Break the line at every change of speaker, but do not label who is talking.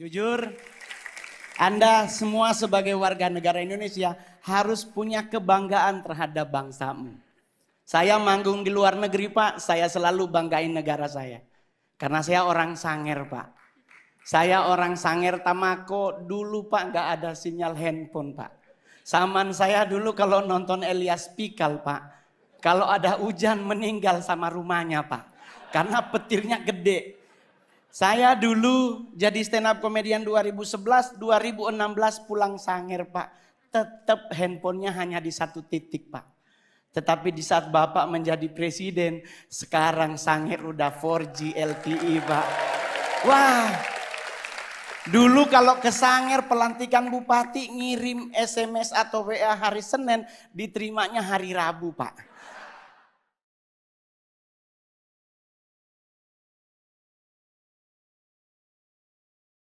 Jujur, Anda
semua sebagai warga negara Indonesia harus punya kebanggaan terhadap bangsamu. Saya manggung di luar negeri Pak, saya selalu banggain negara saya. Karena saya orang Sanger Pak. Saya orang Sanger Tamako, dulu Pak nggak ada sinyal handphone Pak. Saman saya dulu kalau nonton Elias Pikal Pak, kalau ada hujan meninggal sama rumahnya Pak. Karena petirnya gede. Saya dulu jadi stand up komedian 2011, 2016 pulang Sangir Pak. Tetap handphonenya hanya di satu titik Pak. Tetapi di saat Bapak menjadi presiden, sekarang Sangir udah 4G LTE Pak. Wah, Dulu kalau ke Sangir pelantikan bupati ngirim SMS atau WA hari Senin, diterimanya hari Rabu,
Pak.